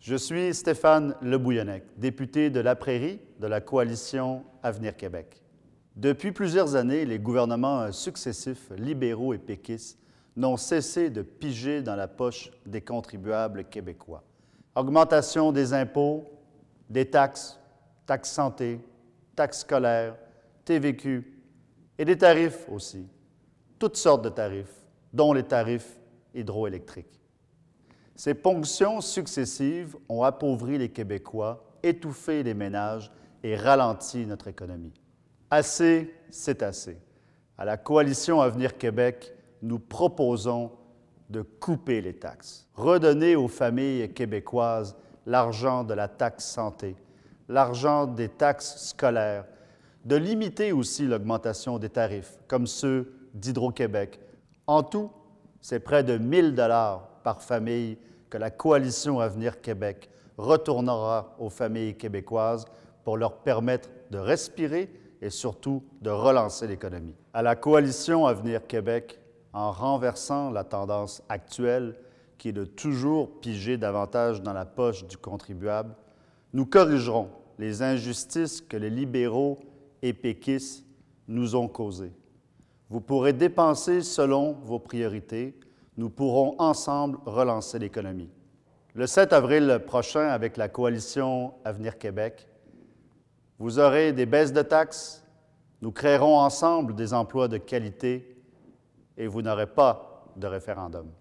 Je suis Stéphane Lebouillonnec, député de La Prairie de la coalition Avenir Québec. Depuis plusieurs années, les gouvernements euh, successifs, libéraux et péquistes, n'ont cessé de piger dans la poche des contribuables québécois. Augmentation des impôts, des taxes, taxes santé, taxes scolaires, TVQ et des tarifs aussi. Toutes sortes de tarifs, dont les tarifs hydroélectriques. Ces ponctions successives ont appauvri les Québécois, étouffé les ménages et ralenti notre économie. Assez, c'est assez. À la coalition Avenir Québec, nous proposons de couper les taxes, redonner aux familles québécoises l'argent de la taxe santé, l'argent des taxes scolaires, de limiter aussi l'augmentation des tarifs, comme ceux d'Hydro-Québec. En tout, c'est près de 1 000 par famille que la coalition Avenir Québec retournera aux familles québécoises pour leur permettre de respirer et surtout de relancer l'économie. À la coalition Avenir Québec, en renversant la tendance actuelle qui est de toujours piger davantage dans la poche du contribuable, nous corrigerons les injustices que les libéraux et péquistes nous ont causées. Vous pourrez dépenser selon vos priorités, nous pourrons ensemble relancer l'économie. Le 7 avril prochain, avec la coalition Avenir Québec, vous aurez des baisses de taxes, nous créerons ensemble des emplois de qualité et vous n'aurez pas de référendum.